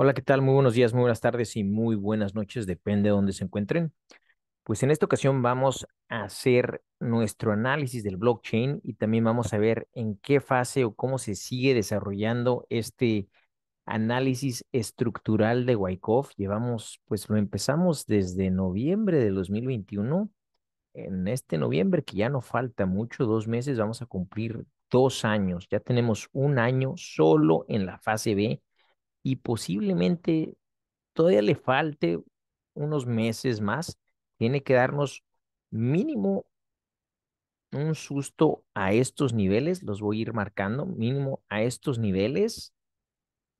Hola, ¿qué tal? Muy buenos días, muy buenas tardes y muy buenas noches, depende de dónde se encuentren. Pues en esta ocasión vamos a hacer nuestro análisis del blockchain y también vamos a ver en qué fase o cómo se sigue desarrollando este análisis estructural de Wyckoff. Llevamos, pues lo empezamos desde noviembre de 2021. En este noviembre, que ya no falta mucho, dos meses, vamos a cumplir dos años. Ya tenemos un año solo en la fase B y posiblemente todavía le falte unos meses más. Tiene que darnos mínimo un susto a estos niveles, los voy a ir marcando, mínimo a estos niveles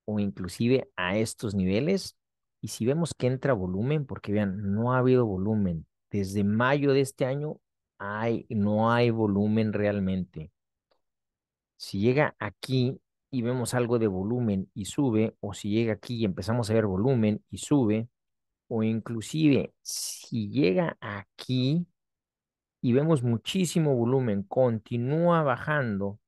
o inclusive a estos niveles. Y si vemos que entra volumen, porque vean, no ha habido volumen. Desde mayo de este año hay, no hay volumen realmente. Si llega aquí y vemos algo de volumen y sube, o si llega aquí y empezamos a ver volumen y sube, o inclusive si llega aquí y vemos muchísimo volumen, continúa bajando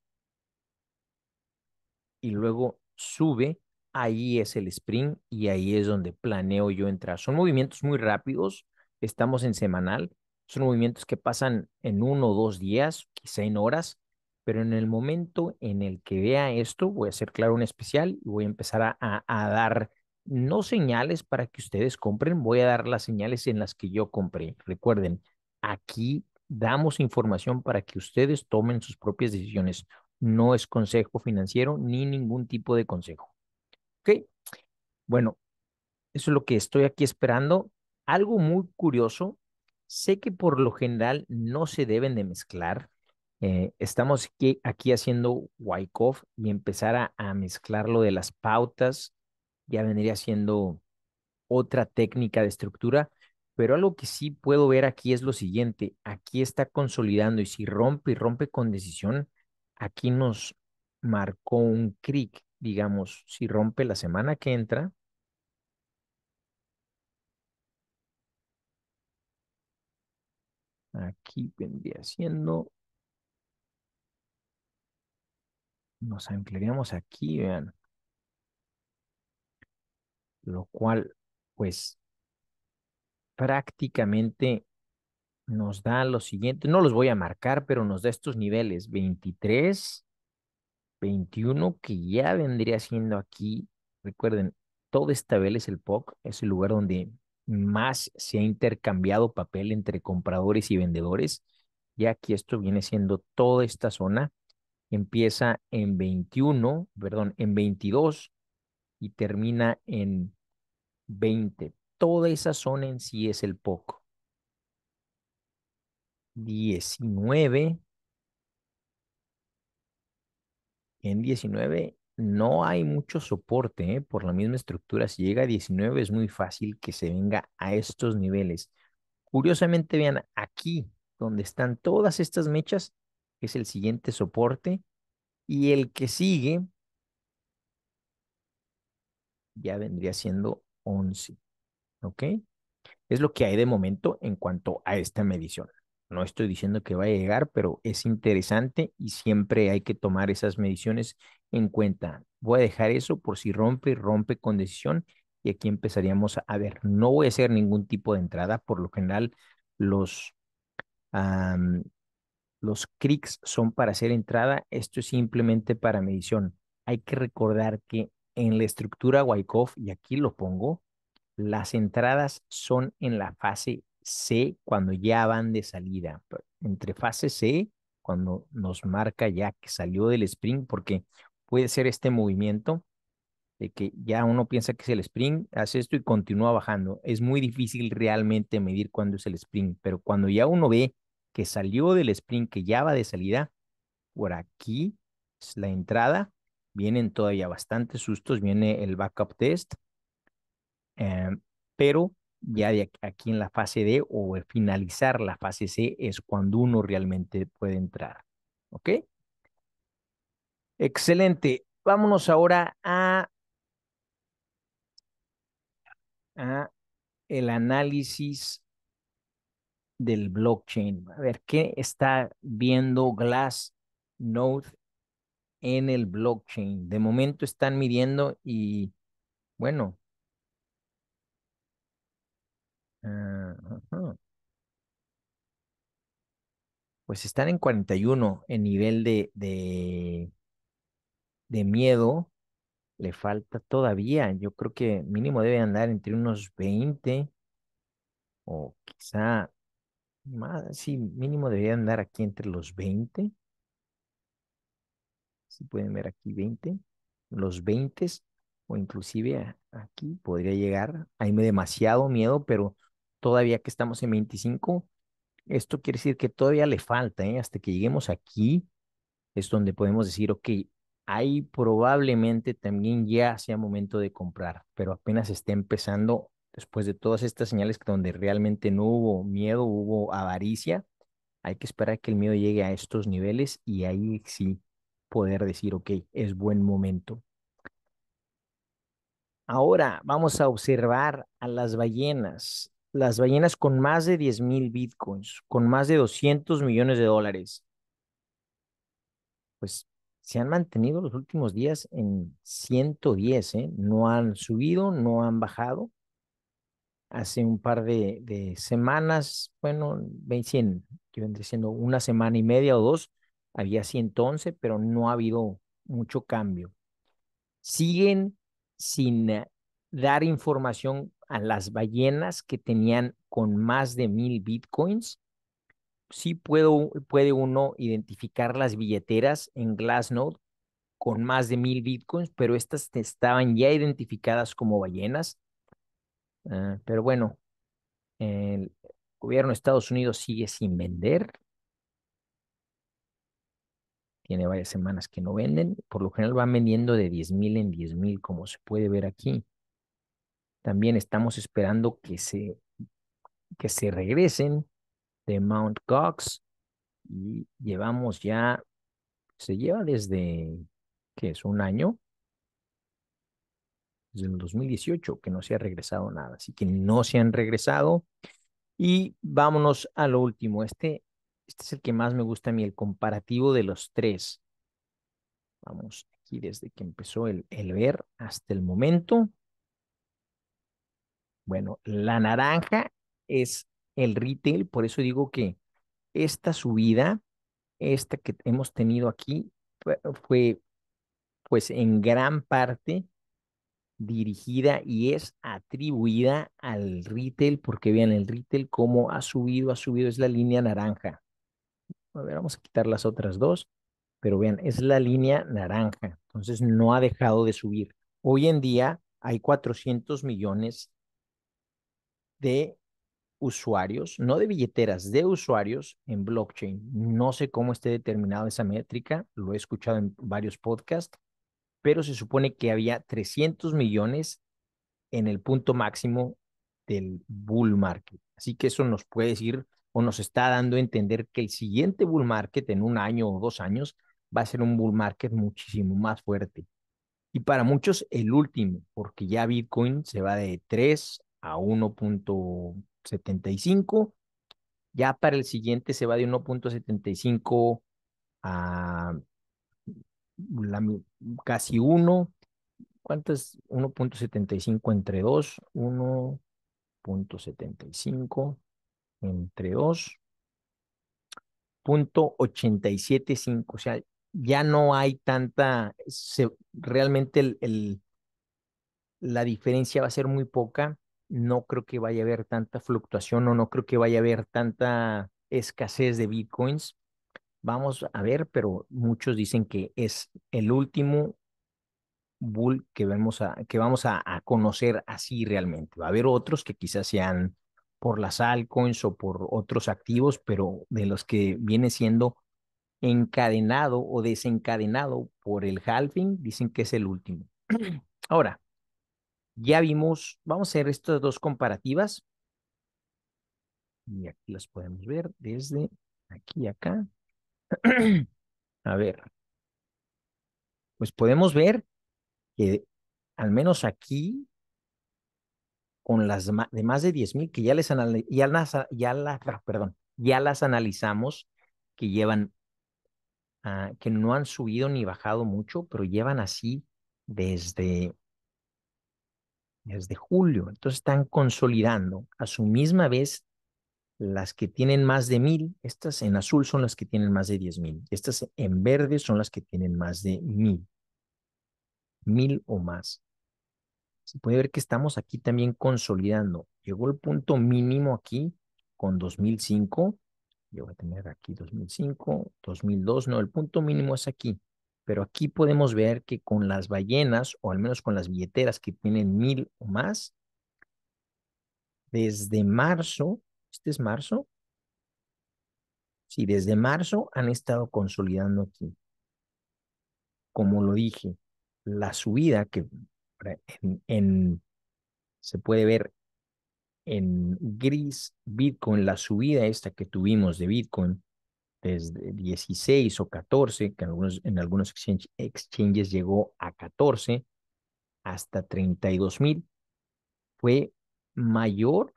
y luego sube, ahí es el sprint y ahí es donde planeo yo entrar. Son movimientos muy rápidos, estamos en semanal, son movimientos que pasan en uno o dos días, quizá en horas, pero en el momento en el que vea esto, voy a hacer claro un especial y voy a empezar a, dar no señales para que ustedes compren, voy a dar las señales en las que yo compré. Recuerden, aquí damos información para que ustedes tomen sus propias decisiones. No es consejo financiero ni ningún tipo de consejo. ¿Ok? Bueno, eso es lo que estoy aquí esperando. Algo muy curioso, sé que por lo general no se deben de mezclar eh, estamos aquí, haciendo Wyckoff y empezar a, mezclar lo de las pautas ya vendría siendo otra técnica de estructura, pero algo que sí puedo ver aquí es lo siguiente, aquí está consolidando y si rompe y rompe con decisión, aquí nos marcó un crick, digamos, si rompe la semana que entra, aquí vendría siendo Nos anclaríamos aquí, vean. Lo cual, pues, prácticamente nos da lo siguiente. No los voy a marcar, pero nos da estos niveles. 23, 21, que ya vendría siendo aquí. Recuerden, toda esta vela es el POC. Es el lugar donde más se ha intercambiado papel entre compradores y vendedores. Y aquí esto viene siendo toda esta zona empieza en 21, perdón, en 22 y termina en 20. Toda esa zona en sí es el poco. 19. En 19 no hay mucho soporte ¿eh? por la misma estructura. Si llega a 19 es muy fácil que se venga a estos niveles. Curiosamente, vean, aquí donde están todas estas mechas, es el siguiente soporte. Y el que sigue ya vendría siendo 11. ¿Ok? Es lo que hay de momento en cuanto a esta medición. No estoy diciendo que va a llegar, pero es interesante y siempre hay que tomar esas mediciones en cuenta. Voy a dejar eso por si rompe, rompe con decisión. Y aquí empezaríamos a, ver, no voy a hacer ningún tipo de entrada. Por lo general, los, los CRICs son para hacer entrada, esto es simplemente para medición. Hay que recordar que en la estructura Wyckoff, y aquí lo pongo, las entradas son en la fase C cuando ya van de salida. Entre fase C, cuando nos marca ya que salió del spring, porque puede ser este movimiento de que ya uno piensa que es el spring, hace esto y continúa bajando. Es muy difícil realmente medir cuándo es el spring, pero cuando ya uno ve que salió del sprint que ya va de salida, por aquí es la entrada, vienen todavía bastantes sustos, viene el backup test, eh, pero ya de aquí en la fase D o finalizar la fase C es cuando uno realmente puede entrar. ¿Ok? Excelente. Vámonos ahora a, a el análisis del blockchain. A ver, ¿qué está viendo Glass Glassnode en el blockchain? De momento están midiendo y, bueno. Ah, pues están en 41 en nivel de, de miedo. Le falta todavía. Yo creo que mínimo debe andar entre unos 20 o quizá más, sí, mínimo debería andar aquí entre los 20. Si pueden ver aquí 20. Los 20 o inclusive aquí podría llegar. Hay demasiado miedo, pero todavía que estamos en 25, esto quiere decir que todavía le falta, ¿eh? hasta que lleguemos aquí, es donde podemos decir, ok, ahí probablemente también ya sea momento de comprar, pero apenas está empezando después de todas estas señales donde realmente no hubo miedo, hubo avaricia, hay que esperar que el miedo llegue a estos niveles y ahí sí poder decir, ok, es buen momento. Ahora vamos a observar a las ballenas, las ballenas con más de 10 mil bitcoins, con más de 200 millones de dólares. Pues se han mantenido los últimos días en 110, ¿eh? no han subido, no han bajado hace un par de, semanas, bueno, 100, quiero diciendo una semana y media o dos, había 111, pero no ha habido mucho cambio. Siguen sin eh, dar información a las ballenas que tenían con más de mil bitcoins. Sí puede uno identificar las billeteras en Glassnode con más de mil bitcoins, pero estas estaban ya identificadas como ballenas Ah, pero bueno, el gobierno de Estados Unidos sigue sin vender. Tiene varias semanas que no venden. Por lo general van vendiendo de 10.000 en 10.000, como se puede ver aquí. También estamos esperando que se, que se regresen de Mount Cox. Y llevamos ya, se lleva desde, que es? Un año desde el 2018 que no se ha regresado nada, así que no se han regresado. Y vámonos a lo último. Este, este es el que más me gusta a mí, el comparativo de los tres. Vamos aquí desde que empezó el, el ver hasta el momento. Bueno, la naranja es el retail, por eso digo que esta subida, esta que hemos tenido aquí, fue pues en gran parte dirigida y es atribuida al retail, porque vean, el retail como ha subido, ha subido, es la línea naranja. A ver, vamos a quitar las otras dos, pero vean, es la línea naranja, entonces no ha dejado de subir. Hoy en día hay 400 millones de usuarios, no de billeteras, de usuarios en blockchain. No sé cómo esté determinada esa métrica, lo he escuchado en varios podcasts, pero se supone que había 300 millones en el punto máximo del bull market. Así que eso nos puede decir o nos está dando a entender que el siguiente bull market en un año o dos años va a ser un bull market muchísimo más fuerte. Y para muchos el último, porque ya Bitcoin se va de 3 a 1.75, ya para el siguiente se va de 1.75 a casi 1. ¿Cuánto es 1.75 entre 2? 1.75 entre 2. 0.875. O sea, ya no hay tanta, realmente el, la diferencia va a ser muy poca. No creo que vaya a haber tanta fluctuación o no creo que vaya a haber tanta escasez de bitcoins. Vamos a ver, pero muchos dicen que es el último bull que, vemos a, que vamos a, conocer así realmente. Va a haber otros que quizás sean por las altcoins o por otros activos, pero de los que viene siendo encadenado o desencadenado por el halving, dicen que es el último. Ahora, ya vimos, vamos a hacer estas dos comparativas. Y aquí las podemos ver desde aquí y acá. A ver, pues podemos ver que al menos aquí, con las de más de 10.000 que ya, les las, ya, ah, ya las analizamos, que llevan, ah, que no han subido ni bajado mucho, pero llevan así desde, desde julio. Entonces están consolidando a su misma vez las que tienen más de mil, estas en azul son las que tienen más de diez mil, estas en verde son las que tienen más de mil, mil o más. Se puede ver que estamos aquí también consolidando. Llegó el punto mínimo aquí con 2005. Yo voy a tener aquí 2005, 2002. No, el punto mínimo es aquí. Pero aquí podemos ver que con las ballenas, o al menos con las billeteras que tienen mil o más, desde marzo este es marzo. Sí, desde marzo han estado consolidando aquí. Como lo dije, la subida que en, se puede ver en gris Bitcoin, la subida esta que tuvimos de Bitcoin desde 16 o 14, que en algunos, exchanges llegó a 14 hasta 32 mil, fue mayor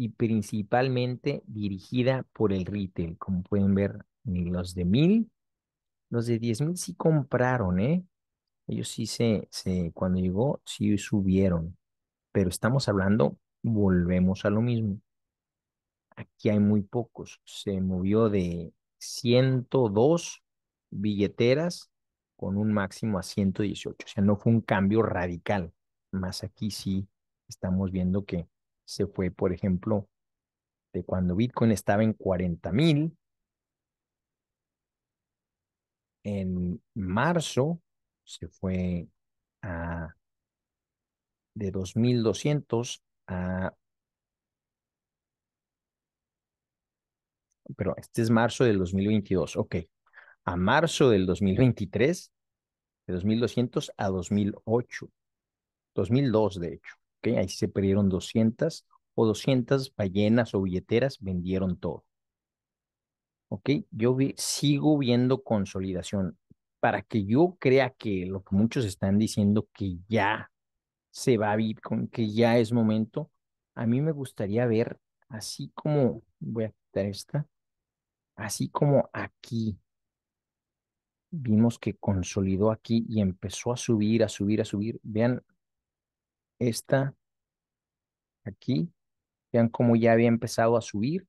y principalmente dirigida por el retail. Como pueden ver, los de mil, los de diez mil sí compraron, ¿eh? Ellos sí se, se, cuando llegó, sí subieron. Pero estamos hablando, volvemos a lo mismo. Aquí hay muy pocos. Se movió de 102 billeteras con un máximo a 118. O sea, no fue un cambio radical. Más aquí sí estamos viendo que se fue, por ejemplo, de cuando Bitcoin estaba en $40,000. en marzo se fue a de 2.200 a... Pero este es marzo del 2022, ok. A marzo del 2023, de 2.200 a 2.008. 2002, de hecho. ¿ok? Ahí se perdieron 200 o 200 ballenas o billeteras vendieron todo. ¿Ok? Yo sigo viendo consolidación. Para que yo crea que lo que muchos están diciendo que ya se va a Bitcoin, que ya es momento, a mí me gustaría ver así como, voy a quitar esta, así como aquí, vimos que consolidó aquí y empezó a subir, a subir, a subir. Vean esta, aquí, vean cómo ya había empezado a subir,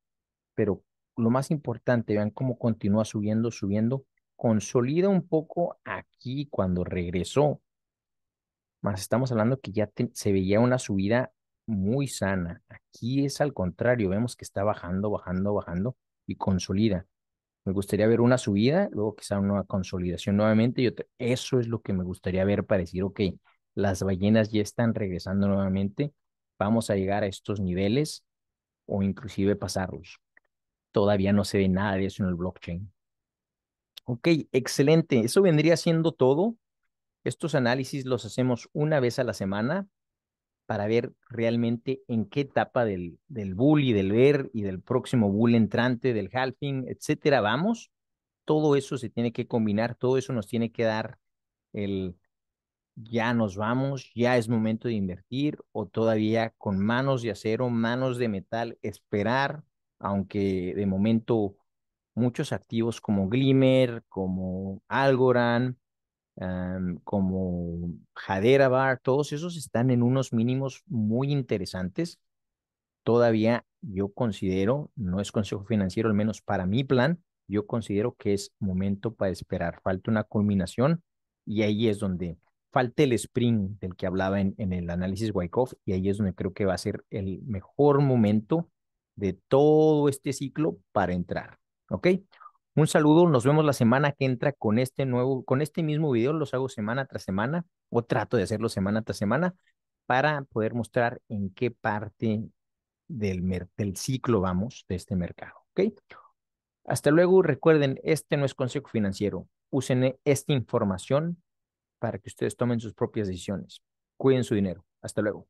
pero lo más importante, vean cómo continúa subiendo, subiendo, consolida un poco aquí cuando regresó. Más estamos hablando que ya se veía una subida muy sana. Aquí es al contrario, vemos que está bajando, bajando, bajando y consolida. Me gustaría ver una subida, luego quizá una consolidación nuevamente. Y Eso es lo que me gustaría ver para decir, ok, las ballenas ya están regresando nuevamente, vamos a llegar a estos niveles o inclusive pasarlos. Todavía no se ve nada de eso en el blockchain. Ok, excelente. Eso vendría siendo todo. Estos análisis los hacemos una vez a la semana para ver realmente en qué etapa del, del bull y del ver y del próximo bull entrante, del halving, etcétera, vamos. Todo eso se tiene que combinar, todo eso nos tiene que dar el, ya nos vamos, ya es momento de invertir o todavía con manos de acero, manos de metal, esperar, aunque de momento muchos activos como Glimmer, como Algorand, como Jadera Bar, todos esos están en unos mínimos muy interesantes. Todavía yo considero, no es consejo financiero, al menos para mi plan, yo considero que es momento para esperar. Falta una culminación y ahí es donde falta el sprint del que hablaba en, en el análisis Wyckoff y ahí es donde creo que va a ser el mejor momento de todo este ciclo para entrar, ¿ok? Un saludo, nos vemos la semana que entra con este nuevo, con este mismo video, los hago semana tras semana o trato de hacerlo semana tras semana para poder mostrar en qué parte del, del ciclo vamos de este mercado, ¿ok? Hasta luego, recuerden, este no es consejo financiero, usen e-, esta información para que ustedes tomen sus propias decisiones. Cuiden su dinero. Hasta luego.